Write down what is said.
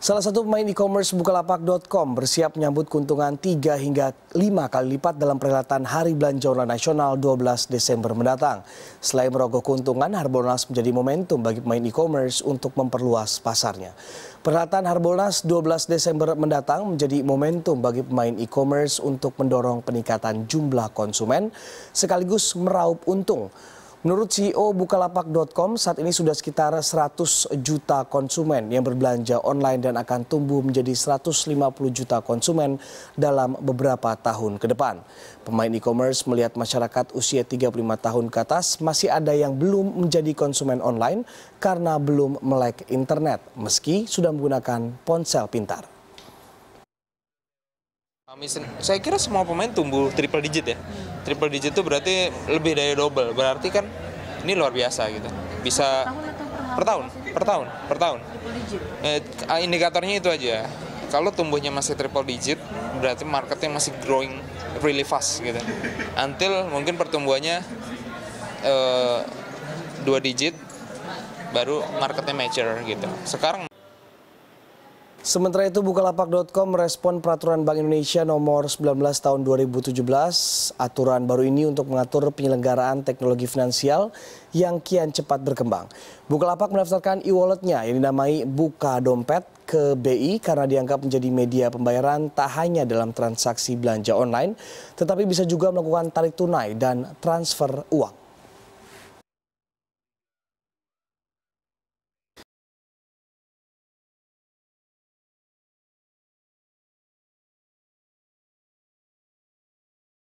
Salah satu pemain e-commerce Bukalapak.com bersiap menyambut keuntungan 3 hingga 5 kali lipat dalam perhelatan Hari Belanja Online Nasional 12 Desember mendatang. Selain merogoh keuntungan, Harbolnas menjadi momentum bagi pemain e-commerce untuk memperluas pasarnya. Perhelatan Harbolnas 12 Desember mendatang menjadi momentum bagi pemain e-commerce untuk mendorong peningkatan jumlah konsumen sekaligus meraup untung. Menurut CEO Bukalapak.com, saat ini sudah sekitar 100 juta konsumen yang berbelanja online dan akan tumbuh menjadi 150 juta konsumen dalam beberapa tahun ke depan. Pemain e-commerce melihat masyarakat usia 35 tahun ke atas masih ada yang belum menjadi konsumen online karena belum melek internet meski sudah menggunakan ponsel pintar. Saya kira semua pemain tumbuh triple digit ya triple digit itu berarti lebih dari double berarti kan ini luar biasa gitu bisa per tahun per tahun per tahun, Eh, indikatornya itu aja kalau tumbuhnya masih triple digit berarti marketnya masih growing really fast gitu until mungkin pertumbuhannya eh, dua digit baru marketnya mature gitu sekarang Sementara itu Bukalapak.com merespon peraturan Bank Indonesia nomor 19 tahun 2017. Aturan baru ini untuk mengatur penyelenggaraan teknologi finansial yang kian cepat berkembang. Bukalapak mendaftarkan e-walletnya yang dinamai Buka Dompet ke BI karena dianggap menjadi media pembayaran tak hanya dalam transaksi belanja online, tetapi bisa juga melakukan tarik tunai dan transfer uang.